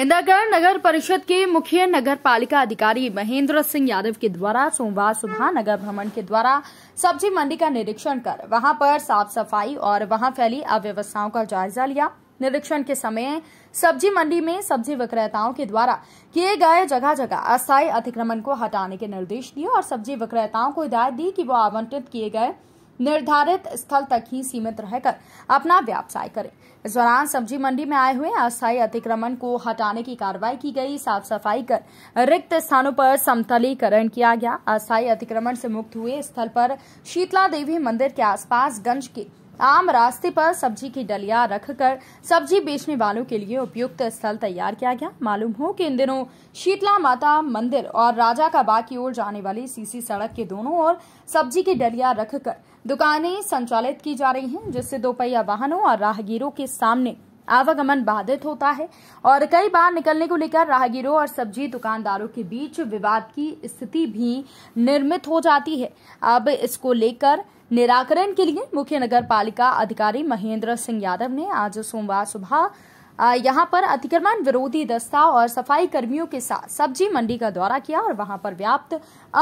इंदिरागढ़ नगर परिषद के मुख्य नगर पालिका अधिकारी महेंद्र सिंह यादव के द्वारा सोमवार सुबह नगर भ्रमण के द्वारा सब्जी मंडी का निरीक्षण कर वहां पर साफ सफाई और वहां फैली अव्यवस्थाओं का जायजा लिया निरीक्षण के समय सब्जी मंडी में सब्जी विक्रेताओं के द्वारा किए गए जगह जगह अस्थायी अतिक्रमण को हटाने के निर्देश दिए और सब्जी विक्रेताओं को हिदायत दी कि वो आवंटित किए गए निर्धारित स्थल तक ही सीमित रहकर अपना व्यवसाय करें इस दौरान सब्जी मंडी में आए हुए अस्थायी अतिक्रमण को हटाने की कार्रवाई की गई साफ सफाई कर रिक्त स्थानों पर समतलीकरण किया गया अस्थायी अतिक्रमण से मुक्त हुए स्थल पर शीतला देवी मंदिर के आसपास गंज के आम रास्ते पर सब्जी की डलिया रखकर सब्जी बेचने वालों के लिए उपयुक्त स्थल तैयार किया गया मालूम हो कि इन दिनों शीतला माता मंदिर और राजा का बाग की ओर जाने वाली सीसी सड़क के दोनों ओर सब्जी की डलिया रखकर दुकानें संचालित की जा रही हैं जिससे दोपहिया वाहनों और राहगीरों के सामने आवागमन बाधित होता है और कई बार निकलने को लेकर राहगीरों और सब्जी दुकानदारों के बीच विवाद की स्थिति भी निर्मित हो जाती है अब इसको लेकर निराकरण के लिए मुख्य नगर पालिका अधिकारी महेंद्र सिंह यादव ने आज सोमवार सुबह यहाँ पर अतिक्रमण विरोधी दस्ता और सफाई कर्मियों के साथ सब्जी मंडी का दौरा किया और वहां पर व्याप्त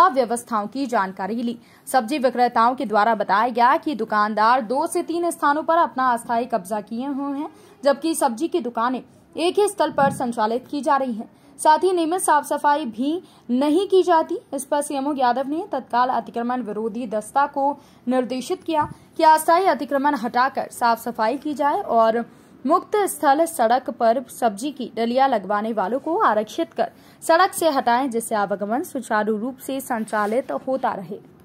अव्यवस्थाओं की जानकारी ली सब्जी विक्रेताओं के द्वारा बताया गया कि दुकानदार दो से तीन स्थानों पर अपना अस्थायी कब्जा किए हुए हैं जबकि सब्जी की दुकानें एक ही स्थल पर संचालित की जा रही है साथ ही नियमित साफ सफाई भी नहीं की जाती इस पर सीएम यादव ने तत्काल अतिक्रमण विरोधी दस्ता को निर्देशित किया कि अस्थायी अतिक्रमण हटाकर साफ सफाई की जाए और मुक्त स्थल सड़क पर सब्जी की डलिया लगवाने वालों को आरक्षित कर सड़क से हटाएं जिससे आवागमन सुचारू रूप से संचालित होता रहे